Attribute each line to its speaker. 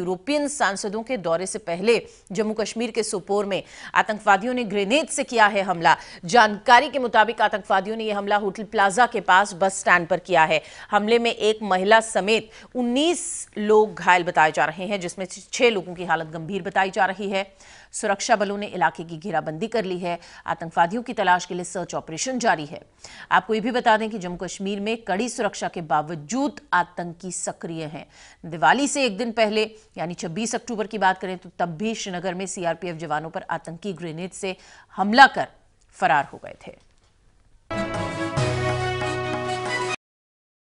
Speaker 1: European सांसदों के दौरे से पहले जम्मू कश्मीर के सोपोर में आतंकवादियों ने ग्रेनेड से किया है हमला जानकारी के मुताबिक आतंकवादियों ने यह हमला होटल प्लाजा के पास बस स्टैंड पर किया है हमले में एक महिला समेत उन्नीस लोग घायल बताए जा रहे हैं जिसमें छह लोगों की हालत गंभीर बताई जा रही है सुरक्षा बलों ने इलाके की घेराबंदी कर ली है आतंकवादियों की तलाश के लिए सर्च ऑपरेशन जारी है आपको यह भी बता दें कि जम्मू कश्मीर में कड़ी सुरक्षा के बावजूद आतंकी सक्रिय हैं दिवाली से एक दिन पहले यानी 26 अक्टूबर की बात करें तो तब भी श्रीनगर में सीआरपीएफ जवानों पर आतंकी ग्रेनेड से हमला कर फरार हो गए थे